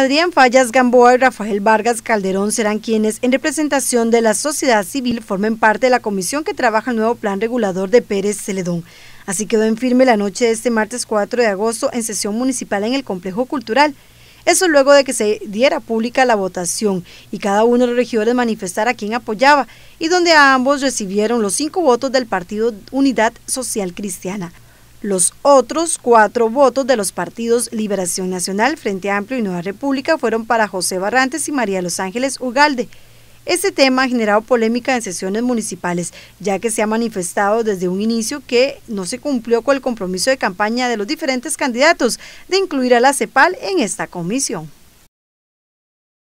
Adrián Fallas Gamboa y Rafael Vargas Calderón serán quienes, en representación de la sociedad civil, formen parte de la comisión que trabaja el nuevo plan regulador de Pérez Celedón. Así quedó en firme la noche de este martes 4 de agosto en sesión municipal en el Complejo Cultural. Eso luego de que se diera pública la votación y cada uno de los regidores manifestara a quien apoyaba y donde ambos recibieron los cinco votos del partido Unidad Social Cristiana. Los otros cuatro votos de los partidos Liberación Nacional, Frente Amplio y Nueva República fueron para José Barrantes y María Los Ángeles Ugalde. Este tema ha generado polémica en sesiones municipales, ya que se ha manifestado desde un inicio que no se cumplió con el compromiso de campaña de los diferentes candidatos de incluir a la CEPAL en esta comisión.